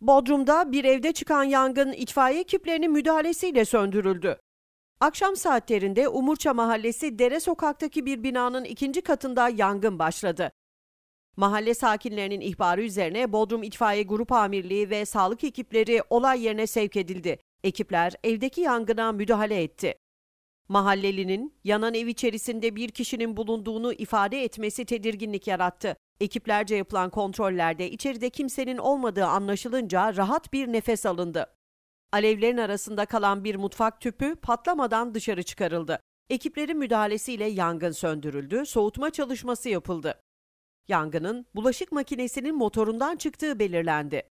Bodrum'da bir evde çıkan yangın itfaiye ekiplerinin müdahalesiyle söndürüldü. Akşam saatlerinde Umurça Mahallesi Dere Sokak'taki bir binanın ikinci katında yangın başladı. Mahalle sakinlerinin ihbarı üzerine Bodrum İtfaiye Grup Amirliği ve sağlık ekipleri olay yerine sevk edildi. Ekipler evdeki yangına müdahale etti. Mahallelinin yanan ev içerisinde bir kişinin bulunduğunu ifade etmesi tedirginlik yarattı. Ekiplerce yapılan kontrollerde içeride kimsenin olmadığı anlaşılınca rahat bir nefes alındı. Alevlerin arasında kalan bir mutfak tüpü patlamadan dışarı çıkarıldı. Ekiplerin müdahalesiyle yangın söndürüldü, soğutma çalışması yapıldı. Yangının bulaşık makinesinin motorundan çıktığı belirlendi.